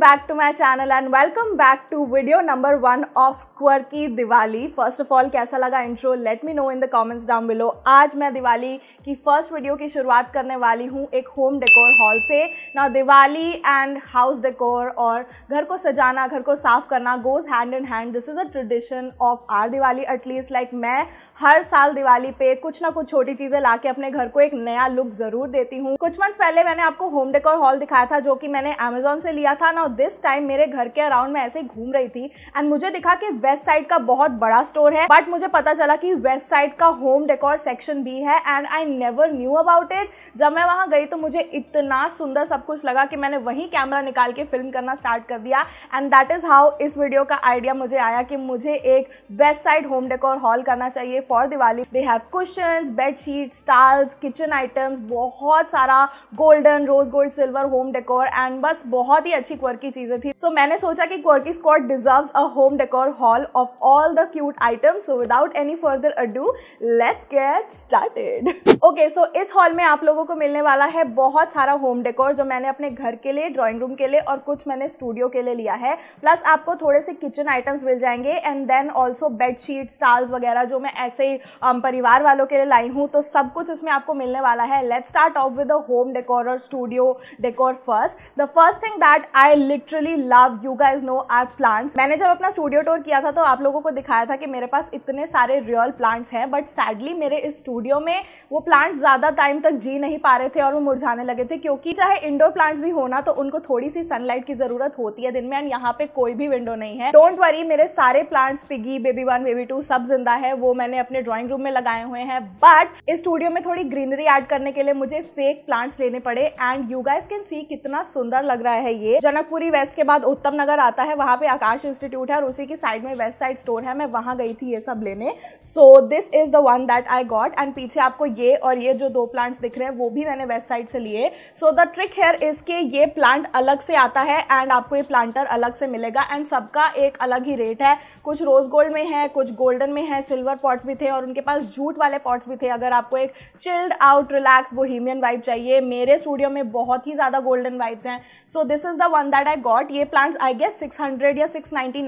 back to my channel and welcome back to video number 1 of Quirky की Diwali first of all कैसा लगा intro let me know in the comments down below आज मैं दिवाली की first video की शुरुआत करने वाली हूँ एक होम डेकोर हॉल से ना दिवाली एंड हाउस डेकोर और घर को सजाना घर को साफ करना goes hand in hand this is a tradition of our Diwali at least like मैं हर साल दिवाली पे कुछ ना कुछ छोटी चीज़ें ला के अपने घर को एक नया लुक ज़रूर देती हूँ कुछ मंथ्स पहले मैंने आपको होम डेकोर हॉल दिखाया था जो कि मैंने अमेजोन से लिया था ना दिस टाइम मेरे घर के अराउंड में ऐसे ही घूम रही थी एंड मुझे दिखा कि वेस्ट साइड का बहुत बड़ा स्टोर है बट मुझे पता चला कि वेस्ट साइड का होम डेकोर सेक्शन भी है and I never knew about it जब मैं वहां गई तो मुझे इतना सुंदर सब कुछ लगा कि मैंने वही कैमरा निकाल के फिल्म करना स्टार्ट कर दिया एंड दैट इज़ हाउ इस वीडियो का आइडिया मुझे आया कि मुझे एक Westside home decor haul करना चाहिए for Diwali they have cushion bedsheet stoles kitchen items बहुत सारा golden rose gold silver home decor and बस बहुत ही अच्छी क्वर्की चीज़ें थी सो so, मैंने सोचा कि Quirky Scott deserve a home decor haul haul of all the cute items. So without any further ado, let's get started. okay, so इस haul में आप लोगों को मिलने वाला है बहुत सारा होम डेकोर जो मैंने अपने घर के लिए ड्राइंग रूम के लिए और कुछ मैंने स्टूडियो के लिए लिया है प्लस आपको थोड़े से किचन आइटम्स मिल जाएंगे and then also bedsheet stoles वगैरह जो मैं ऐसे ही um, परिवार वालों के लिए लाई हूँ तो सब कुछ इसमें आपको मिलने वाला है let start off with home decor और studio decor first the first thing that I literally love you guys know are plants मैंने जब अपना स्टूडियो टोर किया था था तो आप लोगों को दिखाया था कि मेरे पास इतने सारे रियल प्लांट्स हैं बट सैडली मेरे इस स्टूडियो में वो प्लांट्स ज़्यादा टाइम तक जी नहीं पा रहे थे और वो मुरझाने लगे थे क्योंकि चाहे इंडोर प्लांट्स भी होना तो उनको थोड़ी सी सनलाइट की ज़रूरत होती है दिन में एंड यहाँ पे कोई भी विंडो नहीं है डोंट वरी मेरे सारे plants piggy baby one baby two सब जिंदा है वो मैंने अपने ड्रॉइंग रूम में लगाए हुए हैं बट इस स्टूडियो में थोड़ी ग्रीनरी एड करने के लिए मुझे फेक प्लांट्स लेने पड़े and you guys can see कितना सुंदर लग रहा है ये जनकपुरी वेस्ट के बाद उत्तम नगर आता है वहाँ पे आकाश इंस्टीट्यूट है और उसी के साइड में वेस्ट साइड स्टोर है मैं वहाँ गई थी ये सब लेने so this is the one that I got and पीछे आपको ये और ये जो दो प्लांट्स दिख रहे हैं वो भी मैंने वेस्ट साइड से लिए so the trick here is के ये प्लांट अलग से आता है एंड आपको ये प्लांटर अलग से मिलेगा एंड सबका एक अलग ही रेट है कुछ रोज़ गोल्ड में है कुछ गोल्डन में है सिल्वर पॉट्स भी थे और उनके पास जूट वाले पॉट्स भी थे अगर आपको एक chilled out relax bohemian vibe चाहिए मेरे स्टूडियो में बहुत ही ज़्यादा गोल्डन वाइब्स हैं so this is the one that I got ये प्लांट्स आई गेस सिक्स या सिक्स नाइन्टी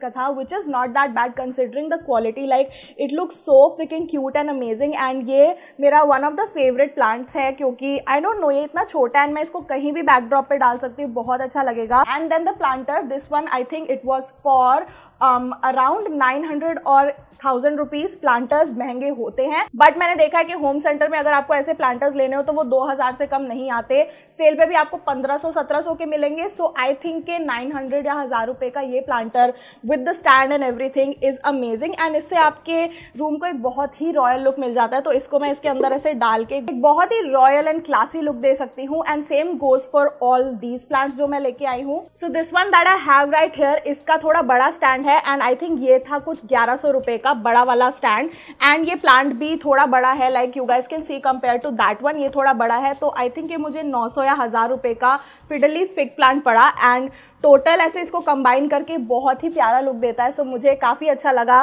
का था विच which is not that bad considering the quality like it looks so freaking cute and amazing and ये मेरा one of the favorite plants है क्योंकि I don't know ये इतना छोटा and मैं इसको कहीं भी backdrop पे डाल सकती हूँ बहुत अच्छा लगेगा and then the planter this one I think it was for around nine hundred और थाउजेंड रुपीज प्लांटर्स महंगे होते हैं बट मैंने देखा है कि होम सेंटर में अगर आपको ऐसे प्लांटर्स लेने हो तो वो 2000 से कम नहीं आते सेल पे भी आपको 1500 1700 के मिलेंगे सो आई थिंक के 900 या हज़ार रुपए का ये planter with the stand and everything is amazing and इससे आपके रूम को एक बहुत ही रॉयल लुक मिल जाता है तो इसको मैं इसके अंदर ऐसे डाल के एक बहुत ही रॉयल एंड क्लासी लुक दे सकती हूँ and same goes for all these plants जो मैं लेके आई हूँ so this one that I have right here इसका थोड़ा बड़ा स्टैंड है एंड आई थिंक ये था कुछ ग्यारह सौ रुपये का बड़ा वाला स्टैंड एंड ये प्लांट भी थोड़ा बड़ा है like you guys can see compare to that one ये थोड़ा बड़ा है तो आई थिंक ये मुझे नौ सौ या हज़ार रुपये का फिडली फिक प्लांट पड़ा एंड टोटल ऐसे इसको कंबाइन करके बहुत ही प्यारा लुक देता है सो so, मुझे काफ़ी अच्छा लगा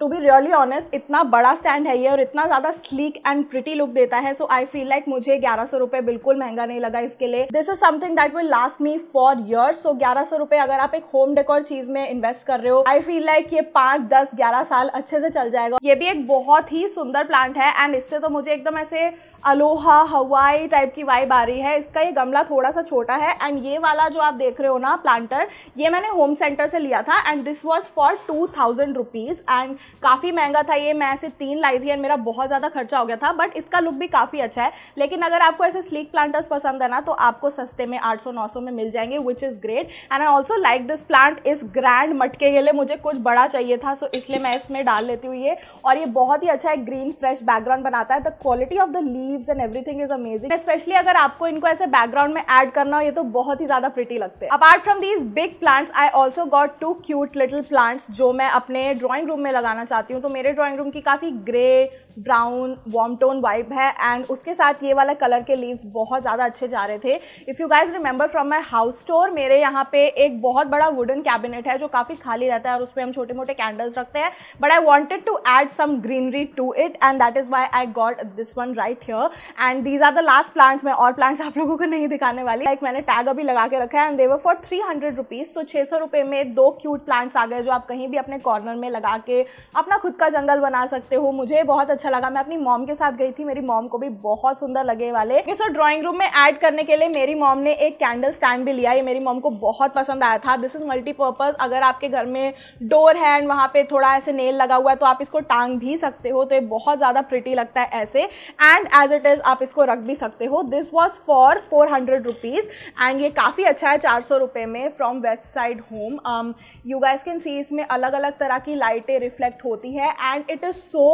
टू बी रियली ऑनेस्ट इतना बड़ा स्टैंड है ये और इतना ज़्यादा स्लीक एंड प्रिटी लुक देता है सो आई फील लाइक मुझे ग्यारह सौ रुपये बिल्कुल महंगा नहीं लगा इसके लिए this is something that will last me for years so ग्यारह सौ रुपये अगर आप एक होम डेकोर चीज़ में इन्वेस्ट कर रहे हो आई फील लाइक ये पाँच दस ग्यारह साल अच्छे से चल जाएगा ये भी एक बहुत ही सुंदर प्लांट है एंड इससे तो मुझे एकदम ऐसे अलोहा हवाई टाइप की वाइब आ रही है इसका ये गमला थोड़ा सा छोटा है एंड ये वाला जो आप देख रहे हो ना बनाना प्लांटर ये मैंने होम सेंटर से लिया था and this was for two thousand rupees and काफ़ी महंगा था ये मैं ऐसे तीन लाई थी एंड मेरा बहुत ज़्यादा खर्चा हो गया था बट इसका लुक भी काफ़ी अच्छा है लेकिन अगर आपको ऐसे स्लीक प्लांटर्स पसंद है ना तो आपको सस्ते में आठ सौ नौ सौ में मिल जाएंगे which is great and I also like this plant इस ग्रैंड मटके के लिए मुझे कुछ बड़ा चाहिए था सो so इसलिए मैं इसमें डाल लेती हूँ ये और ये बहुत ही अच्छा है ग्रीन फ्रेश बैकग्राउंड बनाता है the quality of the leaves and everything is amazing especially अगर आपको इनको ऐसे बैकग्राउंड में एड करना हो ये तो बहुत ही ज़्यादा प्रिटी लगते हैं apart apart from these big plants I also got two cute little plants जो मैं अपने ड्राॅइंग रूम में लगाना चाहती हूँ तो मेरे ड्राॅइंग रूम की काफ़ी grey brown warm tone vibe है एंड उसके साथ ये वाला कलर के लीव्स बहुत ज़्यादा अच्छे जा रहे थे if you guys remember from my house tour मेरे यहाँ पे एक बहुत बड़ा वुडन कैबिनेट है जो काफ़ी खाली रहता है और उसमें हम छोटे मोटे कैंडल्स रखते हैं but I wanted to add some greenery to it and that is why I got this one right here and these are the last plants मैं और प्लांट्स आप लोगों को नहीं दिखाने वाली लाइक like मैंने टैग अभी लगा के रखा है and they were for three hundred rupees तो छः सौ रुपये में दो क्यूट प्लांट्स आ गए जो आप कहीं भी अपने कॉर्नर में लगा के अपना खुद का जंगल बना सकते हो मुझे बहुत अच्छा लगा मैं अपनी मॉम के साथ गई थी मेरी मॉम को भी बहुत सुंदर लगे वाले सो ड्रॉइंग रूम में ऐड करने के लिए मेरी मॉम ने एक कैंडल स्टैंड भी लिया ये मेरी मॉम को बहुत पसंद आया था दिस इज़ मल्टीपर्पज़ अगर आपके घर में डोर है एंड वहाँ पे थोड़ा ऐसे नेल लगा हुआ है तो आप इसको टांग भी सकते हो तो ये बहुत ज़्यादा प्रिटी लगता है ऐसे एंड एज इट इज़ आप इसको रख भी सकते हो this was for four hundred rupees and ये काफ़ी अच्छा है चार सौ रुपए में from Westside home you guys can see इसमें अलग अलग तरह की लाइटें रिफ्लेक्ट होती है and it is so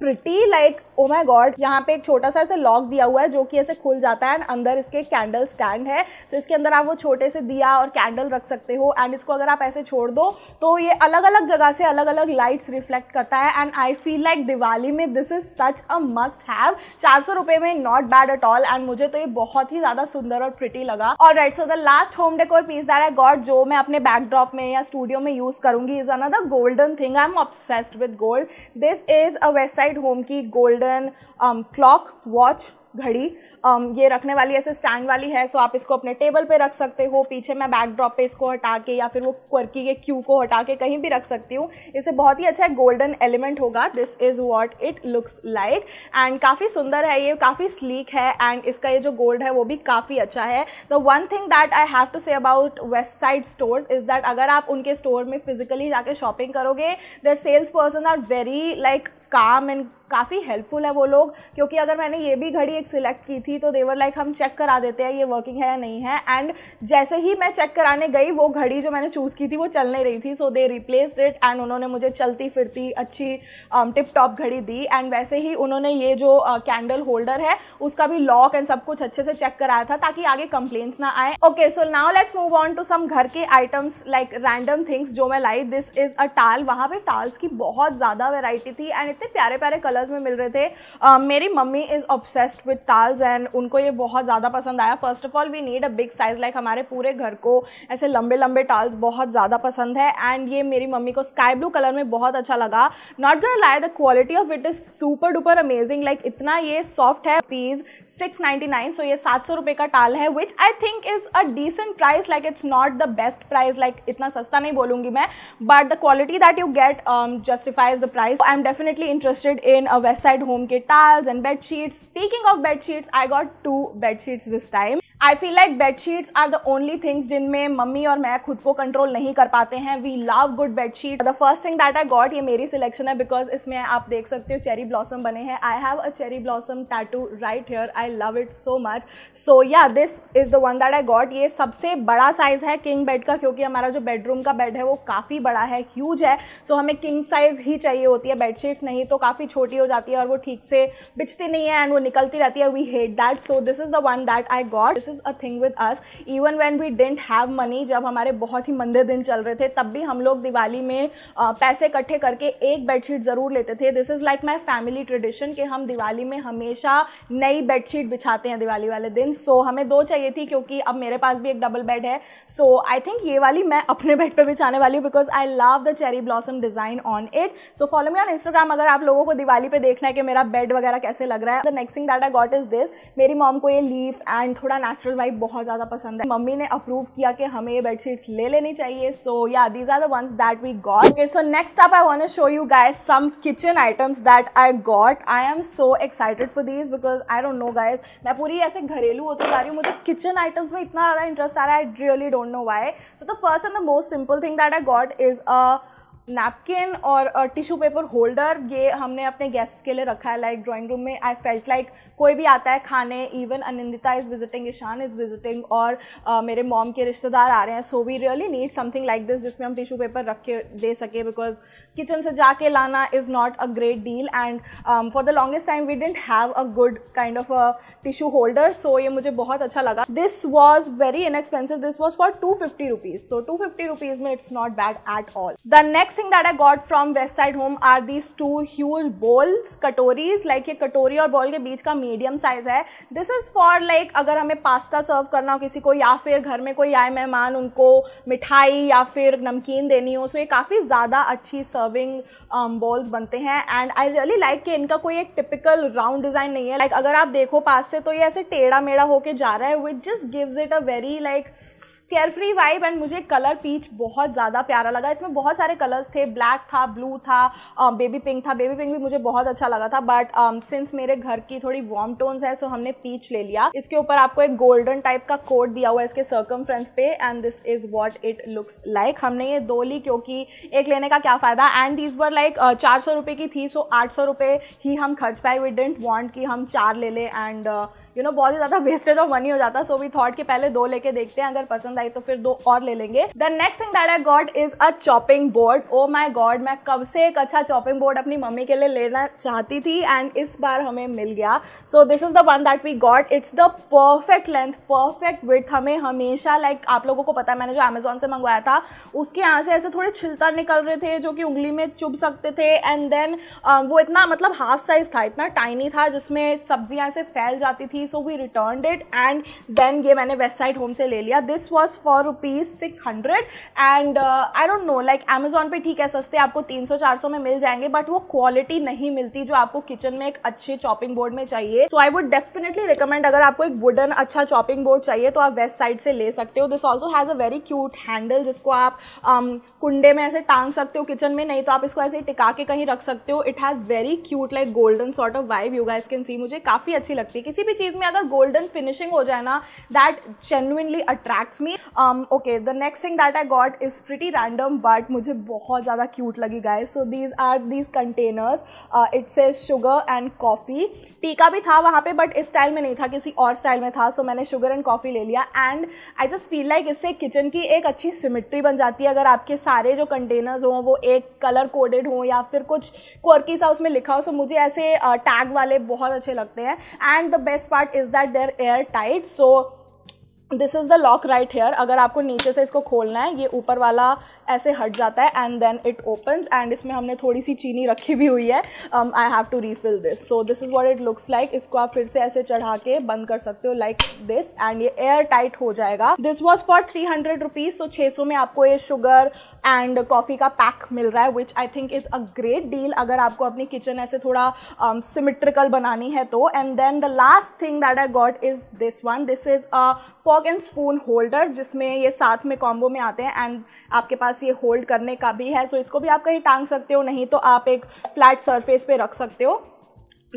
pretty like oh my god यहाँ पे एक छोटा सा ऐसे लॉक दिया हुआ है जो कि ऐसे खुल जाता है एंड अंदर इसके कैंडल स्टैंड है सो so, इसके अंदर आप वो छोटे से दिया और कैंडल रख सकते हो एंड इसको अगर आप ऐसे छोड़ दो तो ये अलग अलग जगह से अलग अलग लाइट्स रिफ्लेक्ट करता है and I feel like Diwali में this is such a must have चार सौ रुपये में not bad at all and मुझे तो ये बहुत ही ज़्यादा सुंदर और प्रिटी लगा और right so the last home decor piece that I got जो मैं अपने बैकड्रॉप में या स्टूडियो में यूज़ करूंगी is another golden thing I am obsessed with gold this is a west outside home की गोल्डन क्लॉक um, वॉच घड़ी um, ये रखने वाली ऐसे स्टैंड वाली है सो आप इसको अपने टेबल पे रख सकते हो पीछे मैं बैकड्रॉप पे इसको हटा के या फिर वो क्वर्की के क्यू को हटा के कहीं भी रख सकती हूँ इसे बहुत ही अच्छा गोल्डन एलिमेंट होगा this is what it looks like and काफ़ी सुंदर है ये काफ़ी स्लीक है एंड इसका ये जो गोल्ड है वो भी काफ़ी अच्छा है the one thing that I have to say about Westside store is that अगर आप उनके स्टोर में फिजिकली जाके शॉपिंग करोगे their sales person are very like calm and काफ़ी हेल्पफुल है वो लोग क्योंकि अगर मैंने ये भी घड़ी एक सिलेक्ट की थी तो देवर लाइक हम चेक करा देते हैं ये वर्किंग है या नहीं है एंड जैसे ही मैं चेक कराने गई वो घड़ी जो मैंने चूज़ की थी वो चल नहीं रही थी so they replaced it and उन्होंने मुझे चलती फिरती अच्छी टिप um, टॉप घड़ी दी एंड वैसे ही उन्होंने ये जो कैंडल uh, होल्डर है उसका भी लॉक एंड सब कुछ अच्छे से चेक कराया था ताकि आगे कंप्लेन्ट्स ना आए okay so now let's move on to some घर के आइटम्स लाइक रैंडम थिंग्स जो मैं लाई दिस इज़ अ टाल वहाँ पे टाल्स की बहुत ज़्यादा वेराइटी थी एंड इतने प्यारे प्यारे कलर्स में मिल रहे थे uh, मेरी mummy is obsessed with stoles and उनको ये बहुत ज़्यादा पसंद आया first of all we need a big size like हमारे पूरे घर को ऐसे लंबे लंबे टाल्स बहुत ज़्यादा पसंद है एंड ये मेरी मम्मी को स्काई ब्लू कलर में बहुत अच्छा लगा not gonna lie the quality of it is super duper amazing like इतना ये सॉफ्ट है पीज सिक्स सो ये सात सौ का टाल है which I think is a decent price like it's not the best price like इतना सस्ता नहीं बोलूंगी मैं but the quality that you get justifies the price I am definitely interested in a Westside Home Kit towels and bed sheets. Speaking of bed sheets, I got two bed sheets this time. I feel like bedsheets are the only things जिनमें mummy और मैं खुद को control नहीं कर पाते हैं we love good bedsheet the first thing that I got ये मेरी सिलेक्शन है बिकॉज इसमें आप देख सकते हो चेरी ब्लॉसम बने हैं I have a cherry blossom tattoo right here I love it so much so yeah this is the one that I got ये सबसे बड़ा साइज़ है किंग बेड का क्योंकि हमारा जो बेडरूम का बेड है वो काफ़ी बड़ा है ह्यूज है सो so हमें किंग साइज़ ही चाहिए होती है बेडशीट्स नहीं तो काफ़ी छोटी हो जाती है और वो ठीक से बिछती नहीं है एंड वो निकलती रहती है we hate that so this is the one that I got this is is a thing with us even when we didn't have money जब हमारे बहुत ही मंदे दिन चल रहे थे तब भी हम लोग दिवाली में पैसे इकट्ठे करके एक बेडशीट ज़रूर लेते थे this is like my family tradition कि हम दिवाली में हमेशा नई बेडशीट बिछाते हैं दिवाली वाले दिन सो so, हमें दो चाहिए थी क्योंकि अब मेरे पास भी एक डबल बेड है सो आई थिंक ये वाली मैं अपने बेड पर बिछाने वाली हूँ because I love the cherry blossom design on it so follow me on Instagram अगर आप लोगों को दिवाली पे देखना है कि मेरा बेड वगैरह कैसे लग रहा है the next thing that I got is this मेरी मॉम को ये लीफ एंड थोड़ा नेचुरल वाइब बहुत ज़्यादा पसंद है मम्मी ने अप्रूव किया कि हमें ये बेडशीट्स ले लेनी चाहिए so yeah these are the ones that we got okay so next up I want to show you guys some kitchen items that I got I am so excited for these because I don't know guys मैं पूरी ऐसे घरेलू होती जा रही हूँ मुझे kitchen items में इतना ज़्यादा इंटरेस्ट आ रहा है I really don't know why so the first and the most simple thing that I got is a napkin और टिश्यू पेपर होल्डर ये हमने अपने गेस्ट के लिए रखा है लाइक ड्राइंग रूम में आई फेल्ट लाइक कोई भी आता है खाने even Anindita is visiting Ishan is visiting और uh, मेरे मॉम के रिश्तेदार आ रहे हैं so we really need something like this जिसमें हम टिशू पेपर रख के दे सके बिकॉज किचन से जाके लाना is not a great deal and for the longest time we didn't have a good kind of a tissue holder so ये मुझे बहुत अच्छा लगा this was very inexpensive this was for two fifty rupees so two fifty rupees में it's not bad at all the next thing that I got from Westside home are these two huge bowls katoris like ये कटोरी और ball के बीच का medium size है this is for like अगर हमें पास्ता सर्व करना हो किसी को या फिर घर में कोई आए मेहमान उनको मिठाई या फिर नमकीन देनी हो सो so ये काफ़ी ज़्यादा अच्छी सर्विंग बॉल्स um, बनते हैं एंड आई रियली लाइक कि इनका कोई एक टिपिकल राउंड डिज़ाइन नहीं है लाइक like, अगर आप देखो पास से तो ये ऐसे टेढ़ा मेढ़ा होके जा रहा है which just gives it a very like carefree vibe and मुझे कलर पीच बहुत ज़्यादा प्यारा लगा इसमें बहुत सारे कलर्स थे ब्लैक था ब्लू था बेबी um, पिंक था बेबी पिंक भी मुझे बहुत अच्छा लगा था बट सिंस um, मेरे घर की थोड़ी वार्म टोन्स है सो हमने पीच ले लिया इसके ऊपर आपको एक गोल्डन टाइप का कोट दिया हुआ है इसके सर्कम पे and this is what it looks like हमने ये दो ली क्योंकि एक लेने का क्या फ़ायदा and these were like uh, चार सौ रुपये की थी सो आठ सौ रुपये ही हम खर्च पाए वी डेंट वॉन्ट कि हम चार ले लें एंड यू नो बहुत ही ज़्यादा वेस्टेज ऑफ मनी हो जाता सो वी थॉट कि पहले दो लेके देखते हैं अगर पसंद आई तो फिर दो और ले लेंगे the next thing that I got is a chopping board oh my god मैं कब से एक अच्छा चॉपिंग बोर्ड अपनी मम्मी के लिए लेना चाहती थी एंड इस बार हमें मिल गया so this is the one that we got it's the perfect length perfect with हमें हमेशा लाइक like, आप लोगों को पता है मैंने जो अमेजोन से मंगवाया था उसके यहाँ से ऐसे थोड़े छिलता निकल रहे थे जो कि उंगली में चुभ सकते थे एंड देन uh, वो इतना मतलब हाफ साइज था इतना टाइनी था जिसमें सब्जियाँ ऐसे फैल जाती थी थी so we return it and then ये मैंने वेस्ट साइड होम से ले लिया this was for rupees six hundred and I don't know like Amazon पे ठीक है सस्ते आपको तीन सौ चार सौ में मिल जाएंगे बट वो क्वालिटी नहीं मिलती जो आपको किचन में एक अच्छे चॉपिंग बोर्ड में चाहिए so I would definitely recommend अगर आपको एक वुडन अच्छा चॉपिंग बोर्ड चाहिए तो आप वेस्ट साइड से ले सकते हो this also has a very cute handle जिसको आप um, कुंडे में ऐसे टांग सकते हो किचन में नहीं तो आप इसको ऐसे टिका के कहीं रख सकते हो it has very cute like golden sort of vibe you guys can see मुझे काफ़ी अच्छी लगती है किसी भी चीज़ चीज़ में अगर गोल्डन फिनिशिंग हो जाए ना that genuinely attracts me okay the next thing that I got is pretty random but मुझे बहुत ज़्यादा क्यूट लगी guys so these are these containers it's a sugar and coffee टीका भी था वहाँ पे बट इस स्टाइल में नहीं था किसी और स्टाइल में था सो so मैंने शुगर एंड कॉफ़ी ले लिया and I just feel like इससे किचन की एक अच्छी सिमिट्री बन जाती है अगर आपके सारे जो कंटेनर्स हों वो एक कलर कोडेड हों या फिर कुछ क्वर्की सा उसमें लिखा हो सो so मुझे ऐसे टैग uh, वाले बहुत अच्छे लगते हैं and the best part part is that they're airtight so this is the lock right here अगर आपको नीचे से इसको खोलना है ये ऊपर वाला ऐसे हट जाता है and then it opens and इसमें हमने थोड़ी सी चीनी रखी भी हुई है I have to refill this so this is what it looks like इसको आप फिर से ऐसे चढ़ा के बंद कर सकते हो लाइक दिस एंड ये एयर टाइट हो जाएगा this was for three hundred rupees so छः सौ में आपको ये शुगर एंड कॉफ़ी का पैक मिल रहा है which I think is a great deal अगर आपको अपनी किचन ऐसे थोड़ा सिमिट्रिकल um, बनानी है तो and then the last thing that I got is this one this is a fork and spoon holder जिसमें ये साथ में कॉम्बो में आते हैं एंड आपके पास ये होल्ड करने का भी है सो इसको भी आप कहीं टांग सकते हो नहीं तो आप एक फ्लैट सरफेस पे रख सकते हो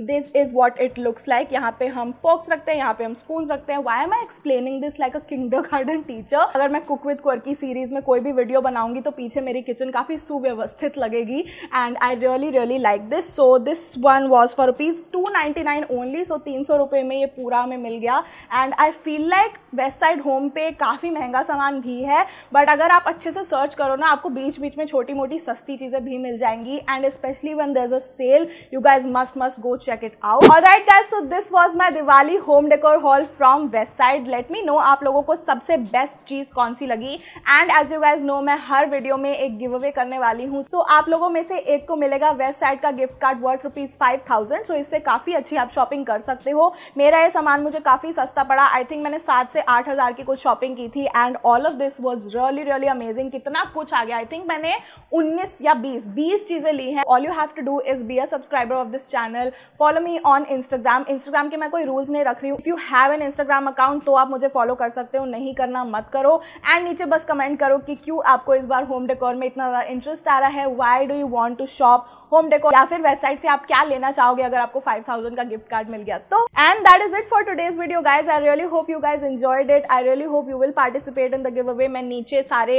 this is what it looks like यहाँ पे हम फोक्स रखते हैं यहाँ पे हम स्पून रखते हैं why am I explaining this like a kindergarten teacher अगर मैं कुक विद क्वर्की सीरीज में कोई भी वीडियो बनाऊंगी तो पीछे मेरी किचन काफ़ी सुव्यवस्थित लगेगी and I really really like this so this one was for rupees two ninety nine only so तीन सौ रुपये में ये पूरा हमें मिल गया and I feel like Westside home पे काफ़ी महंगा सामान भी है बट अगर आप अच्छे से सर्च करो ना आपको बीच बीच में छोटी मोटी सस्ती चीज़ें भी मिल जाएंगी and specially when there a sale you guys must must go check it out Alright guys, so this was my Diwali home decor haul from West Side. Let me know आप लोगों को सबसे बेस्ट चीज़ कौन सी लगी and as you guys know मैं हर video में एक गिव अवे करने वाली हूँ सो so, आप लोगों में से एक को मिलेगा वेस्ट साइड का gift card worth rupees five सो इससे काफ़ी अच्छी आप शॉपिंग कर सकते हो मेरा ये सामान मुझे काफ़ी सस्ता पड़ा आई थिंक मैंने सात से आठ की कुछ शॉपिंग की थी and all of this was really really amazing कितना कुछ आ गया आई थिंक मैंने उन्नीस या बीस बीस चीज़ें ली हैं all you have to do is be a subscriber of this channel follow me on Instagram Instagram के मैं कोई रूल्स नहीं रख रही हूँ if you have an Instagram account तो आप मुझे फॉलो कर सकते हो नहीं करना मत करो एंड नीचे बस कमेंट करो कि क्यों आपको इस बार होम डेकोर में इतना इंटरेस्ट आ रहा है why do you want to shop home deco या फिर वेबसाइट से आप क्या लेना चाहोगे अगर आपको 5000 का गिफ्ट कार्ड मिल गया तो and that is it for today's video guys I really hope you guys enjoyed it I really hope you will participate in the giveaway मैं नीचे सारे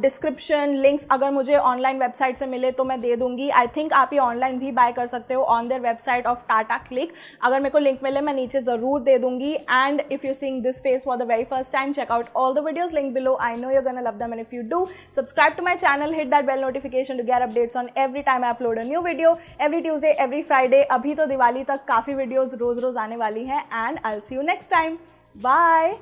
डिस्क्रिप्शन um, लिंक्स अगर मुझे ऑनलाइन वेबसाइट से मिले तो मैं दे दूंगी आई थिंक आप ये ऑनलाइन भी बाय कर सकते हो on their website of Tata CLiQ अगर मेरे को लिंक मिले मैं नीचे ज़रूर दे दूंगी and if you seeing this face for the very first time check out all the videos link below I know you gonna love them and if you do subscribe to my channel hit that bell notification to get updates on every time I upload upload a new video every Tuesday every Friday अभी तो दिवाली तक काफ़ी videos रोज़ रोज़ आने वाली हैं and I see you next time bye